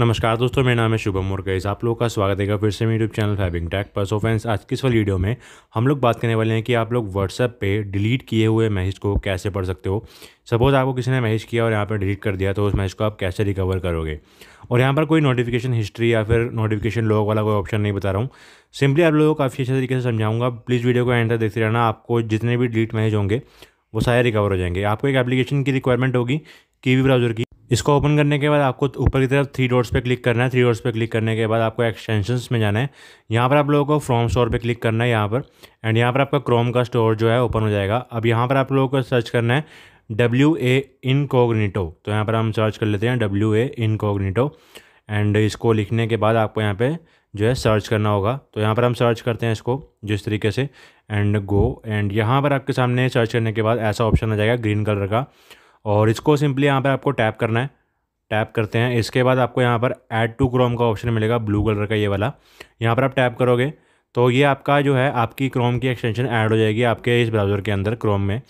नमस्कार दोस्तों मेरा नाम है शुभम और आप लोगों का स्वागत है फिर से मेरे यूट्यूब चैनल फाइबिंग टैक पर सो फ्रेंड्स आज की इस वाली वीडियो में हम लोग बात करने वाले हैं कि आप लोग व्हाट्सएप पे डिलीट किए हुए मैसेज को कैसे पढ़ सकते हो सपोज़ आपको किसी ने मैसेज किया और यहाँ पर डिलीट कर दिया तो उस मैसेज को आप कैसे रिकवर करोगे और यहाँ पर कोई नोटिफिकेशन हिस्ट्री या फिर नोटिफिकेशन लॉग वाला कोई ऑप्शन नहीं बता रहा हूँ सिंपली आप लोगों को काफ़ी अच्छे तरीके से समझाऊंगा प्लीज़ वीडियो को एंड तक देखते रहना आपको जितने भी डिलीट मैसेज होंगे वो सारे रिकवर हो जाएंगे आपको एक एप्लीकेशन की रिक्वायरमेंट होगी वी ब्राउजर की इसको ओपन करने के बाद आपको ऊपर की तरफ थ्री डॉट्स पे क्लिक करना है थ्री डॉट्स पे क्लिक करने के बाद आपको एक्सटेंशंस में जाना है यहाँ पर आप लोगों को फ्रॉम स्टोर पे क्लिक करना है यहाँ पर एंड यहाँ पर आपका क्रोम का स्टोर जो है ओपन हो जाएगा अब यहाँ पर आप लोगों को सर्च करना है डब्ल्यू ए इनकोग्निटो तो यहाँ पर हम सर्च कर लेते हैं डब्ल्यू ए इनकोग्निटो एंड इसको लिखने के बाद आपको यहाँ पर जो है सर्च करना होगा तो यहाँ पर हम सर्च करते हैं इसको जिस तरीके से एंड गो एंड यहाँ पर आपके सामने सर्च करने के बाद ऐसा ऑप्शन आ जाएगा ग्रीन कलर का और इसको सिंपली यहाँ पर आपको टैप करना है टैप करते हैं इसके बाद आपको यहाँ पर ऐड टू क्रोम का ऑप्शन मिलेगा ब्लू कलर का ये वाला यहाँ पर आप टैप करोगे तो ये आपका जो है आपकी क्रोम की एक्सटेंशन ऐड हो जाएगी आपके इस ब्राउज़र के अंदर क्रोम में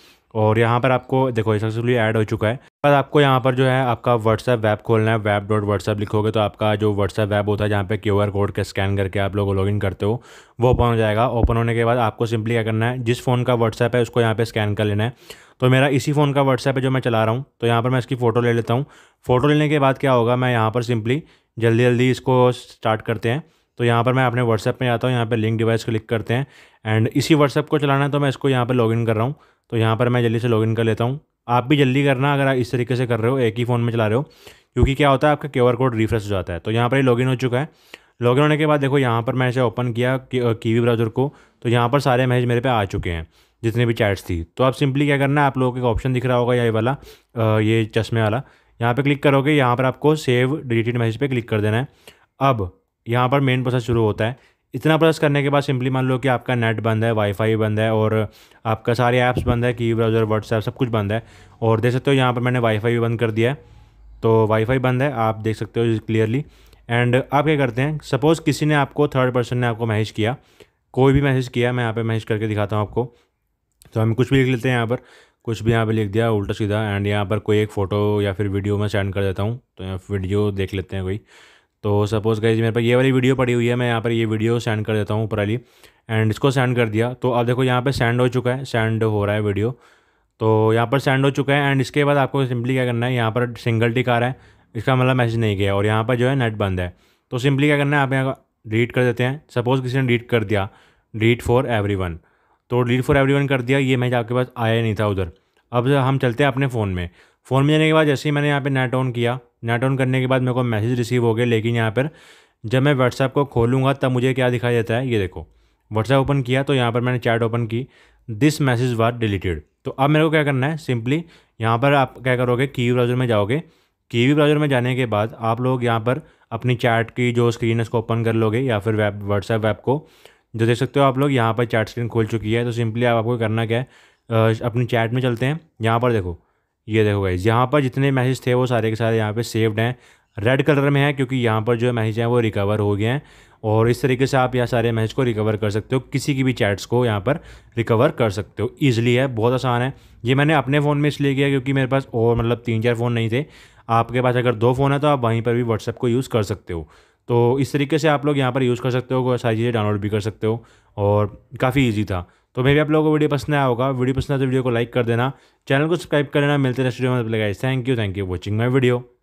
और यहाँ पर आपको देखो सक्सेसफुली ऐड हो चुका है बाद आपको यहाँ पर जो है आपका व्हाट्सएप ऐप खोलना है वेब डॉट व्हाट्सएप लिखोगे तो आपका जो व्हाट्सएप ऐप होता है जहाँ पे क्यू आर कोड का स्कैन करके आप लोग लॉगिन करते हो वो ओपन हो जाएगा ओपन होने के बाद आपको सिंपली क्या करना है जिस फ़ोन का व्हाट्सएप है उसको यहाँ पर स्कैन कर लेना है तो मेरा इसी फ़ोन का व्हाट्सएप है जो मैं चला रहा हूँ तो यहाँ पर मैं इसकी फ़ोटो ले लेता हूँ फ़ोटो लेने के बाद क्या होगा मैं यहाँ पर सिंपली जल्दी जल्दी इसको स्टार्ट करते हैं तो यहाँ पर मैं अपने व्हाट्सएप में आता हूँ यहाँ पर लिंक डिवाइस क्लिक करते हैं एंड इसी व्हाट्सएप को चलाना है तो मैं इसको यहाँ पर लॉगिन कर रहा हूँ तो यहाँ पर मैं जल्दी से लॉगिन कर लेता हूँ आप भी जल्दी करना अगर इस तरीके से कर रहे हो एक ही फ़ोन में चला रहे हो क्योंकि क्या होता है आपका क्यू कोड रिफ्रेश हो जाता है तो यहाँ पर ही लॉगिन हो चुका है लॉगिन होने के बाद देखो यहाँ पर मैं इसे ओपन किया कीवी ब्राउज़र को तो यहाँ पर सारे मैसेज मेरे पे आ चुके हैं जितने भी चैट्स थी तो आप सिंपली क्या करना है आप लोगों को एक ऑप्शन दिख रहा होगा यही ये वाला ये चश्मे वाला यहाँ पे क्लिक करोगे यहाँ पर आपको सेव डिलीटेड मैसेज पे क्लिक कर देना है अब यहाँ पर मेन प्रोसेस शुरू होता है इतना प्रोसेस करने के बाद सिंपली मान लो कि आपका नेट बंद है वाईफाई बंद है और आपका सारे ऐप्स बंद है की ब्राउज़र व्हाट्सएप सब कुछ बंद है और देख सकते हो यहाँ पर मैंने वाईफाई भी बंद कर दिया है तो वाईफाई बंद है आप देख सकते हो क्लियरली एंड आप क्या करते हैं सपोज़ किसी ने आपको थर्ड पर्सन ने आपको मैसेज किया कोई भी मैसेज किया मैं यहाँ पे मैसेज करके दिखाता हूँ आपको तो हम कुछ भी लिख लेते हैं यहाँ पर कुछ भी यहाँ पर लिख दिया उल्टा सीधा एंड यहाँ पर कोई एक फ़ोटो या फिर वीडियो मैं सेंड कर देता हूँ तो यहाँ वीडियो देख लेते हैं कोई तो सपोज़ कहीं मेरे पास ये वाली वीडियो पड़ी हुई है मैं यहाँ पर ये वीडियो सेंड कर देता हूँ ऊपर वाली एंड इसको सेंड कर दिया तो अब देखो यहाँ पर सेंड हो चुका है सेंड हो रहा है वीडियो तो यहाँ पर सेंड हो चुका है एंड इसके बाद आपको सिंपली क्या करना है यहाँ पर सिंगल टिक आ रहा है इसका मतलब मैसेज नहीं गया और यहाँ पर जो है नेट बंद है तो सिंपली क्या करना है आप यहाँ डिलीट कर देते हैं सपोज़ किसी ने डिलीट कर दिया डिलीट फॉर एवरी वन तो रीड फॉर एवरीवन कर दिया ये मैं आपके पास आया नहीं था उधर अब हम चलते हैं अपने फ़ोन में फ़ोन में जाने के बाद जैसे ही मैंने यहाँ पे नेट ऑन किया नेट ऑन करने के बाद मेरे को मैसेज रिसीव हो गए लेकिन यहाँ पर जब मैं व्हाट्सएप को खोलूँगा तब मुझे क्या दिखाई देता है ये देखो व्हाट्सएप ओपन किया तो यहाँ पर मैंने चैट ओपन की दिस मैसेज वार डिलीटेड तो अब मेरे को क्या करना है सिंपली यहाँ पर आप क्या करोगे कीवी ब्राउज़र में जाओगे कीवी ब्राउज़र में जाने के बाद आप लोग यहाँ पर अपनी चैट की जो स्क्रीन है उसको ओपन कर लोगे या फिर वेब व्हाट्सएप वेब को जो देख सकते हो आप लोग यहाँ पर चैट स्क्रीन खोल चुकी है तो सिंपली आप आपको करना क्या है अपनी चैट में चलते हैं यहाँ पर देखो ये देखो गाइज यहाँ पर जितने मैसेज थे वो सारे के सारे यहाँ पर सेव्ड हैं रेड कलर में है क्योंकि यहाँ पर जो मैसेज हैं वो रिकवर हो गए हैं और इस तरीके से आप यहाँ सारे मैसेज को रिकवर कर सकते हो किसी की भी चैट्स को यहाँ पर रिकवर कर सकते हो ईजिली है बहुत आसान है ये मैंने अपने फ़ोन में इसलिए किया क्योंकि मेरे पास और मतलब तीन चार फ़ोन नहीं थे आपके पास अगर दो फ़ोन है तो आप वहीं पर भी व्हाट्सएप को यूज़ कर सकते हो तो इस तरीके से आप लोग यहाँ पर यूज़ कर सकते हो सारी चीज़ें डाउनलोड भी कर सकते हो और काफ़ी ईजी था तो मे भी आप लोगों को वीडियो पसंद आया होगा वीडियो पसंद आया तो वीडियो को लाइक कर देना चैनल को सब्सक्राइब कर देना मिलते नेक्स्ट वीडियो में thank you thank you watching my video